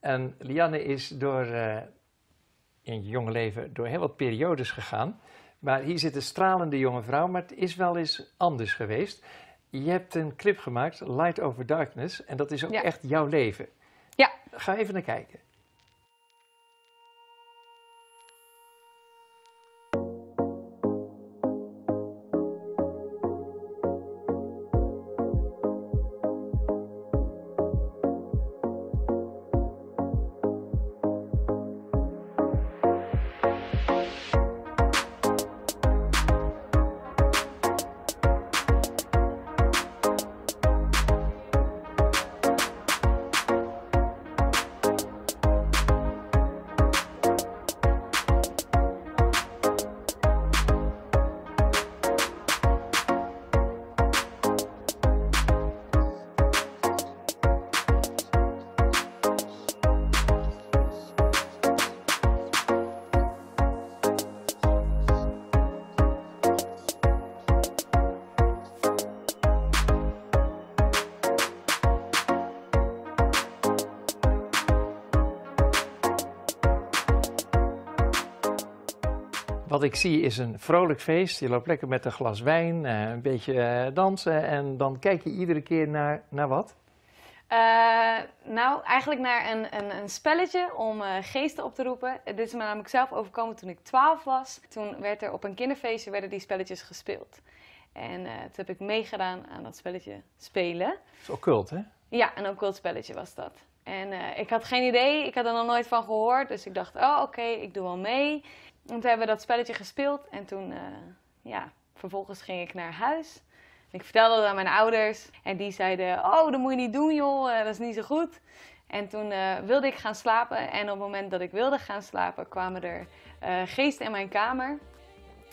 En Lianne is door, eh, in je jonge leven door heel wat periodes gegaan. Maar hier zit een stralende jonge vrouw, maar het is wel eens anders geweest. Je hebt een clip gemaakt, Light Over Darkness, en dat is ook echt jouw leven. Ja. Ga even naar kijken. Wat ik zie is een vrolijk feest. Je loopt lekker met een glas wijn, eh, een beetje eh, dansen en dan kijk je iedere keer naar, naar wat? Uh, nou, eigenlijk naar een, een, een spelletje om geesten op te roepen. Dit is me namelijk zelf overkomen toen ik 12 was. Toen werd er op een kinderfeestje werden die spelletjes gespeeld. En toen heb ik meegedaan aan dat spelletje spelen. Dat is occult, hè? Ja, een occult spelletje was dat. En ik had geen idee, ik had er nog nooit van gehoord. Dus ik dacht, oh oké, ik doe wel mee. En toen hebben we dat spelletje gespeeld. En toen, eh, ja, vervolgens ging ik naar huis. ik vertelde dat aan mijn ouders. En die zeiden, oh, dat moet je niet doen joh, eh, dat is niet zo goed. En toen eh, wilde ik gaan slapen. En op het moment dat ik wilde gaan slapen, kwamen er uh, geesten in mijn kamer.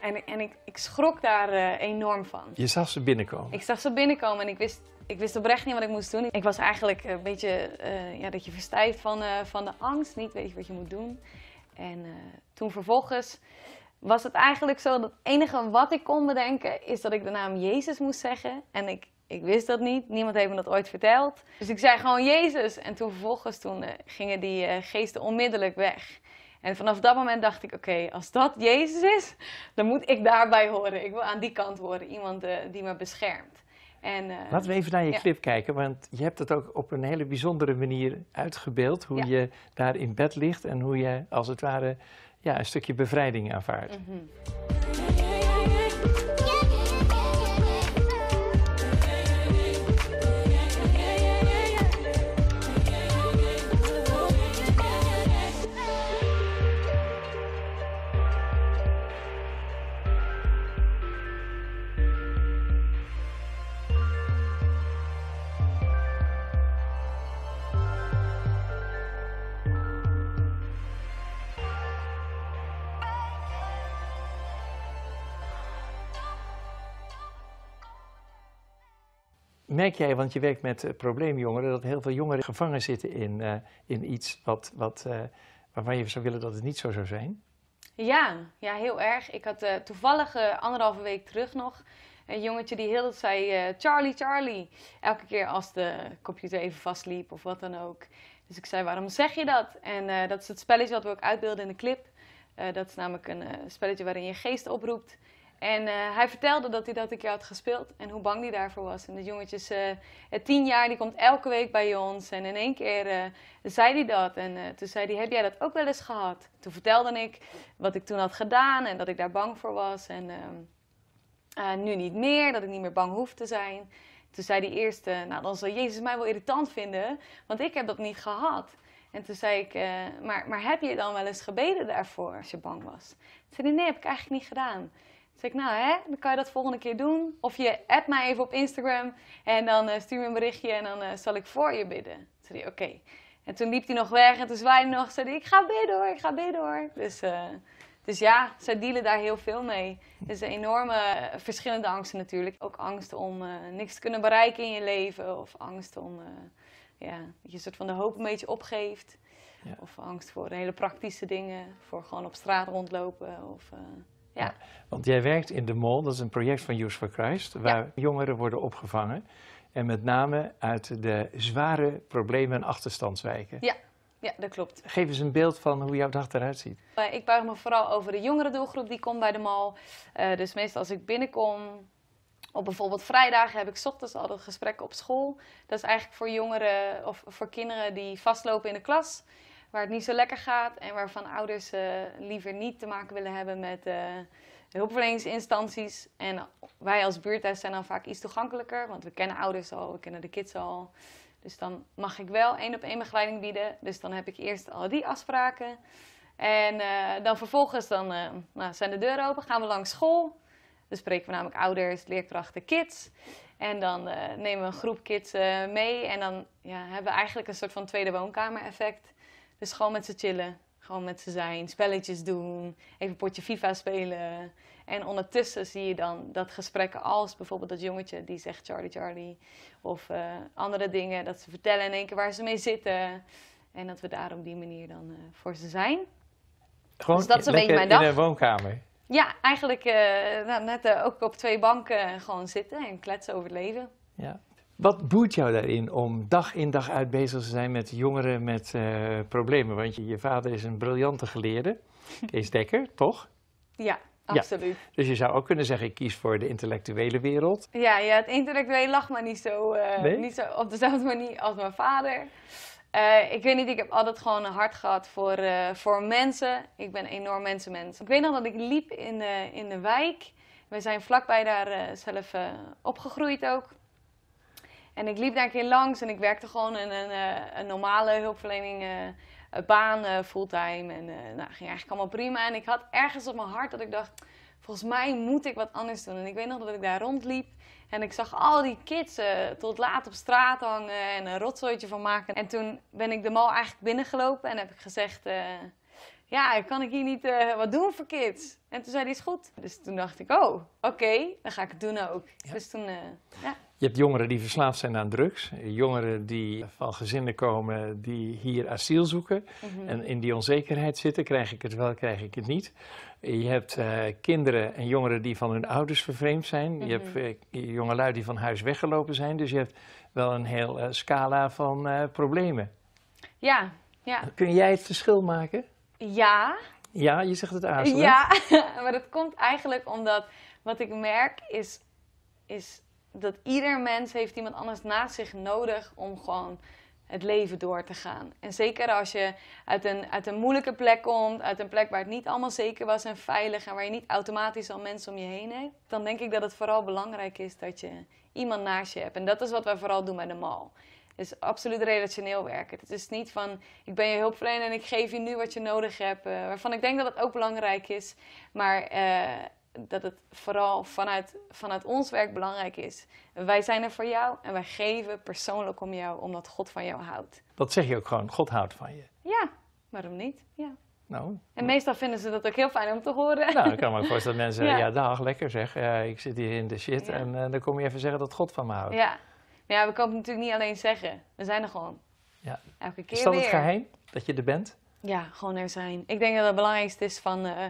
En, en ik, ik schrok daar enorm van. Je zag ze binnenkomen? Ik zag ze binnenkomen en ik wist, ik wist oprecht niet wat ik moest doen. Ik was eigenlijk een beetje ja, dat je verstijft van, van de angst. Niet weet je wat je moet doen. En eh, toen vervolgens was het eigenlijk zo dat het enige wat ik kon bedenken is dat ik de naam Jezus moest zeggen. En ik, ik wist dat niet, niemand heeft me dat ooit verteld. Dus ik zei gewoon Jezus. En toen vervolgens toen, eh, gingen die uh, geesten onmiddellijk weg. En vanaf dat moment dacht ik, oké, als dat Jezus is, dan moet ik daarbij horen. Ik wil aan die kant horen, iemand die me beschermt. En, eh, Laten we even naar je clip kijken, want je hebt het ook op een hele bijzondere manier uitgebeeld. Hoe je daar in bed ligt en hoe je als het ware ja, een stukje bevrijding aanvaardt. Mhm. merk jij, want je werkt met eh, probleemjongeren, dat heel veel jongeren gevangen zitten in, eh, in iets wat, wat, eh, waarvan je zou willen dat het niet zo zou zijn? Ja, ja heel erg. Ik had toevallig anderhalve week terug nog een jongetje die heel dat zei: Charlie, Charlie. Elke keer als de computer even vastliep of wat dan ook. Dus ik zei: Waarom zeg je dat? En dat is het spelletje wat we ook uitbeelden in de clip. dat is namelijk een spelletje waarin je geest oproept. En eh, hij vertelde dat hij dat een keer had gespeeld en hoe bang hij daarvoor was. En dat jongetje is eh, tien jaar, die komt elke week bij ons. En in één keer eh, zei hij dat. En toen zei hij, heb jij dat ook wel eens gehad? Toen vertelde ik wat ik toen had gedaan en dat ik daar bang voor was. En ehm, nu niet meer, dat ik niet meer bang hoef te zijn. Toen zei die eerst, nou dan zal Jezus mij wel irritant vinden, want ik heb dat niet gehad. En toen zei ik, maar, maar heb je dan wel eens gebeden daarvoor als je bang was? Toen zei nee, heb ik eigenlijk niet gedaan. Zeg ik, nou hè, dan kan je dat volgende keer doen. Of je app mij even op Instagram en dan eh, stuur me een berichtje en dan eh, zal ik voor je bidden. Toen zei hij, oké. En toen liep hij nog weg en toen zei hij nog. Zei ik ga bidden hoor, ik ga bidden hoor. Dus, eh, dus ja, zij dealen daar heel veel mee. Dus enorme verschillende angsten natuurlijk. Ook angst om niks te kunnen bereiken in je leven. Of angst om, ja, dat je een soort van de hoop een beetje opgeeft. Ja. Of angst voor hele praktische dingen. Voor gewoon op straat rondlopen of... Ja. Want jij werkt in De Mol, dat is een project van Youth for Christ, waar jongeren worden opgevangen. En met name uit de zware problemen en achterstandswijken. Ja. Ja, dat klopt. Geef eens een beeld van hoe jouw dag eruit ziet. Eh, ik buig me vooral over de jongere doelgroep die komt bij de mol. Eh, dus meestal als ik binnenkom, op bijvoorbeeld vrijdagen heb ik ochtends al het gesprek op school. Dat is eigenlijk voor jongeren of voor kinderen die vastlopen in de klas waar het niet zo lekker gaat en waarvan ouders eh, liever niet te maken willen hebben met eh, hulpverleningsinstanties. En wij als buurthuis zijn dan vaak iets toegankelijker, want we kennen ouders al, we kennen de kids al. Dus dan mag ik wel één op één begeleiding bieden. Dus dan heb ik eerst al die afspraken. En eh, dan vervolgens dan, nou, zijn de deuren open, gaan we langs school. Dan spreken we namelijk ouders, leerkrachten, kids. En dan nemen we een groep kids mee. En dan ja, hebben we eigenlijk een soort van tweede woonkamer effect. Dus gewoon met ze chillen. Gewoon met ze zijn, spelletjes doen, even een potje FIFA spelen. En ondertussen zie je dan dat gesprekken als bijvoorbeeld dat jongetje die zegt Charlie Charlie. Of eh, andere dingen, dat ze vertellen in één keer waar ze mee zitten. En dat we daar op die manier dan eh, voor ze zijn. Gewoon dus dat is een beetje mijn dag. in de woonkamer? Ja, eigenlijk eh, nou, net ook op twee banken gewoon zitten en kletsen over het leven. Ja, wat boeit jou daarin om dag in dag uit bezig te zijn met jongeren met eh, problemen? Want je, je, vader is een briljante geleerde, Kees Dekker, toch? Ja, absoluut. Dus je zou ook kunnen zeggen, ik kies voor de intellectuele wereld. Ja, ja het intellectueel lag maar niet zo, eh, niet zo op dezelfde manier als mijn vader. Eh, ik weet niet, ik heb altijd gewoon een hart gehad voor, voor mensen. Ik ben enorm mensenmens. Ik weet nog dat ik liep in, in de wijk. We zijn vlakbij daar zelf opgegroeid ook. En ik liep daar een keer langs en ik werkte gewoon in een, eh, een normale hulpverlening eh, eh, baan fulltime. En uh, nou, ging eigenlijk allemaal prima. En ik had ergens op mijn hart dat ik dacht, volgens mij moet ik wat anders doen. En ik weet nog dat ik daar rondliep en ik zag al die kids tot laat op straat hangen en een rotzooitje van maken. En toen ben ik de mal eigenlijk binnengelopen en heb ik gezegd ja, kan ik hier niet wat doen voor kids? En toen zei hij, is goed. Dus toen dacht ik, oh, oké, dan ga ik het doen ook. Dus toen, ja. Je hebt jongeren die verslaafd zijn aan drugs, jongeren die van gezinnen komen die hier asiel zoeken mhm. en in die onzekerheid zitten, krijg ik het wel, krijg ik het niet. Je hebt eh, kinderen en jongeren die van hun ouders vervreemd zijn. Je hebt uh, jongelui die van huis weggelopen zijn. Dus je hebt wel een hele eh, scala van problemen. Ja, ja. Kun jij het verschil maken? Ja. Ja, je zegt het aarzelend. Ja, maar dat komt eigenlijk omdat wat ik merk is, is dat ieder mens heeft iemand anders naast zich nodig om gewoon het leven door te gaan. En zeker als je uit een, uit een moeilijke plek komt, uit een plek waar het niet allemaal zeker was en veilig en waar je niet automatisch al mensen om je heen hebt, dan denk ik dat het vooral belangrijk is dat je iemand naast je hebt. En dat is wat wij vooral doen bij de mal. Dus absoluut relationeel werken. Het is niet van ik ben je hulpverlener en ik geef je nu wat je nodig hebt, eh, waarvan ik denk dat het ook belangrijk is. Maar eh, dat het vooral vanuit, vanuit ons werk belangrijk is. Wij zijn er voor jou en wij geven persoonlijk om jou, omdat God van jou houdt. Dat zeg je ook gewoon, God houdt van je. Ja, waarom niet? Ja. Nou, en nou. meestal vinden ze dat ook heel fijn om te horen. Nou, ik kan me ook voorstellen dat mensen, ja. dag, lekker zeg, ik zit hier in de shit en eh, dan kom je even zeggen dat God van me houdt. Ja, ja we komen het natuurlijk niet alleen zeggen, we zijn er gewoon. Ja. Elke keer Is dat weer. het geheim, dat je er bent? ja, gewoon er zijn. Ik denk dat het belangrijkste is van, eh,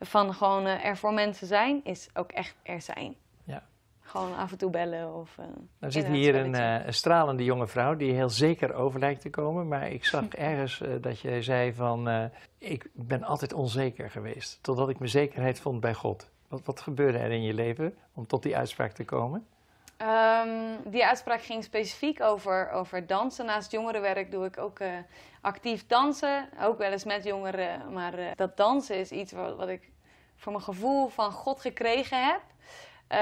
van gewoon eh, er voor mensen zijn, is ook echt er zijn. Ja. Gewoon af en toe bellen of... Uh, nou zit hier een stralende jonge vrouw die heel zeker over lijkt te komen. Maar ik zag ergens dat jij zei van, ik ben altijd onzeker geweest. Totdat ik mijn zekerheid vond bij God. Wat, wat gebeurde er in je leven om tot die uitspraak te komen? Ehm, die uitspraak ging specifiek over, over dansen. Naast jongerenwerk doe ik ook eh, actief dansen. Ook wel eens met jongeren. Maar eh, dat dansen is iets wat, ik voor mijn gevoel van God gekregen heb. Eh,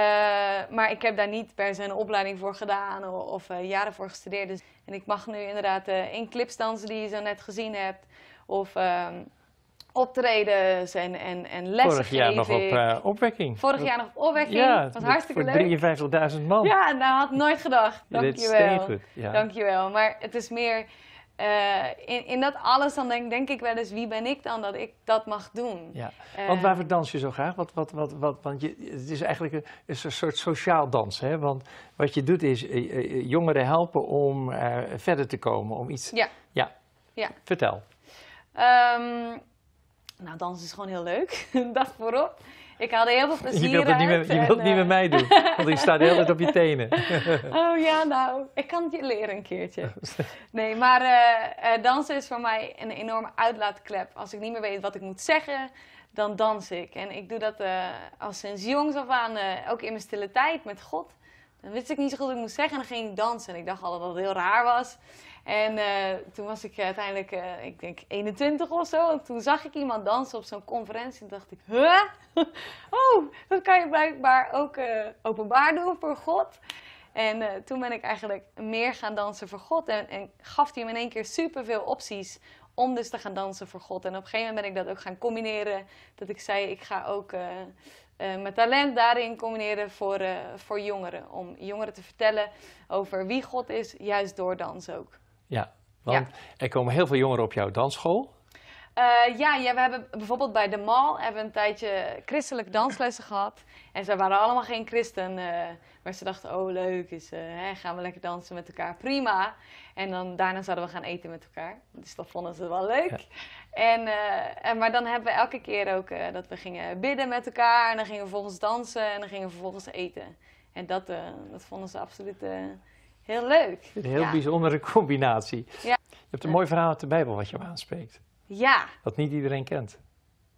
maar ik heb daar niet per se een opleiding voor gedaan of, jaren voor gestudeerd. Dus, en ik mag nu inderdaad in clips dansen die je zo net gezien hebt. Of ehm, optredens en, en, en lessen Vorig jaar nog op eh, opwekking. Vorig jaar nog op opwekking. Ja, was hartstikke voor leuk. 53.000 man. Ja, nou had nooit gedacht. Dankjewel. je Dankjewel. Maar het is meer eh, in, in dat alles, dan denk, denk ik wel eens, wie ben ik dan dat ik dat mag doen? Ja. Eh, want waarvoor dans je zo graag? Wat, wat, wat, wat, want je, het is eigenlijk een, is een soort sociaal dans. Hè? Want wat je doet is jongeren helpen om verder te komen, om iets. Ja. ja. ja. Vertel. Ehm, nou, dansen is gewoon heel leuk. dat voorop. Ik haalde heel veel plezier je wilt het Niet met, je wilt het niet met eh, mij doen, want je staat de hele op je tenen. oh ja, nou, ik kan het je leren een keertje. Nee, maar uh, dansen is voor mij een enorme uitlaatklep. Als ik niet meer weet wat ik moet zeggen, dan dans ik. En ik doe dat uh, al sinds jongs af aan, ook in mijn stille tijd met God. Dan wist ik niet zo goed wat ik moest zeggen en dan ging ik dansen. En ik dacht al dat het heel raar was. En eh, toen was ik eh, uiteindelijk, eh, ik denk 21 of zo. En toen zag ik iemand dansen op zo'n conferentie. En dacht ik, huh? oh, dat kan je blijkbaar ook openbaar doen voor God. En toen ben ik eigenlijk meer gaan dansen voor God. En, en gaf hij me in één keer superveel opties om dus te gaan dansen voor God. En op een gegeven moment ben ik dat ook gaan combineren. Dat ik zei, ik ga ook eh, eh, mijn talent daarin combineren voor, eh, voor jongeren. Om jongeren te vertellen over wie God is, juist door dans ook. Ja, want er komen heel veel jongeren op jouw dansschool. Eh, ja, ja, we hebben bijvoorbeeld bij de Mal hebben een tijdje christelijk danslessen gehad. En ze waren allemaal geen christen. Uh, maar ze dachten, oh leuk, is, eh, hè, gaan we lekker dansen met elkaar, prima. En dan daarna zouden we gaan eten met elkaar. Dus dat vonden ze wel leuk. En, en, maar dan hebben we elke keer ook dat we gingen bidden met elkaar. En dan gingen we vervolgens dansen en dan gingen we vervolgens eten. En dat, dat vonden ze absoluut heel leuk. Een heel bijzondere combinatie. Ja. Je hebt een mooi verhaal uit de Bijbel wat je aanspreekt. Ja. Wat niet iedereen kent.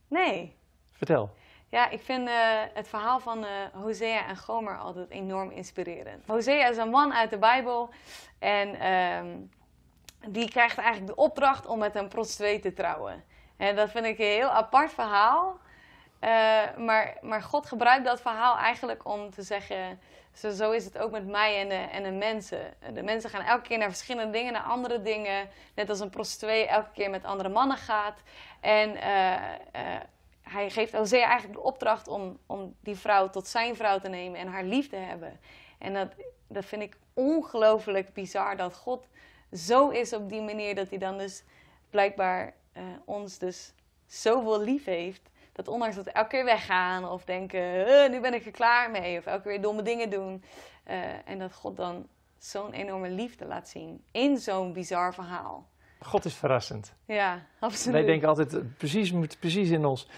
Nee. Vertel. Ja, ik vind eh, het verhaal van uh, Hosea en Gomer altijd enorm inspirerend. Hosea is een man uit de Bijbel en ehm, die krijgt eigenlijk de opdracht om met een prostituee te trouwen. En dat vind ik een heel apart verhaal. Eh, maar, maar God gebruikt dat verhaal eigenlijk om te zeggen: zo, is het ook met mij en de, en mensen. De mensen gaan elke keer naar verschillende dingen, naar andere dingen. Net als een prostituee elke keer met andere mannen gaat. En eh, eh, hij geeft Ozea eigenlijk de opdracht om, om die vrouw tot zijn vrouw te nemen en haar lief te hebben. En dat, dat vind ik ongelooflijk bizar dat God zo is op die manier dat hij dan dus blijkbaar ons dus zoveel lief heeft. Dat ondanks dat elke keer weggaan of denken, eh, nu ben ik er klaar mee. Of elke keer domme dingen doen. Eh, en dat God dan zo'n enorme liefde laat zien in zo'n bizar verhaal. God is verrassend. Ja, absoluut. Wij denken altijd, precies, moet precies in ons,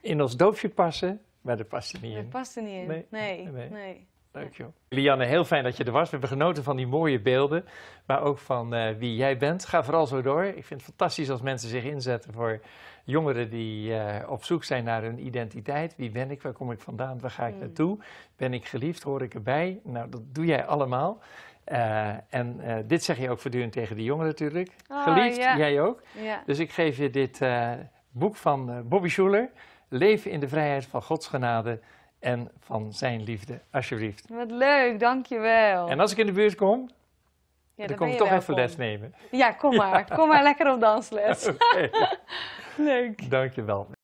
in ons doofje passen. Maar dat past er niet in. Dat past er niet in. nee. nee. Leuk Lianne, heel fijn dat je er was. We hebben genoten van die mooie beelden, maar ook van eh, wie jij bent. Ga vooral zo door. Ik vind het fantastisch als mensen zich inzetten voor jongeren die eh, op zoek zijn naar hun identiteit. Wie ben ik? Waar kom ik vandaan? Waar ga ik hmm. naartoe? Ben ik geliefd? Hoor ik erbij? Nou, dat doe jij allemaal. Eh, en dit zeg je ook voortdurend tegen de jongeren natuurlijk. Ah, geliefd, jij ook. Dus ik geef je dit boek van Bobby Schuler. Leven in de vrijheid van Gods genade en van zijn liefde, alsjeblieft. Wat leuk, dankjewel. En als ik in de buurt kom, dan, kom ik toch even les nemen. Ja, kom maar. Kom maar lekker op dansles. Okay. leuk. Dankjewel.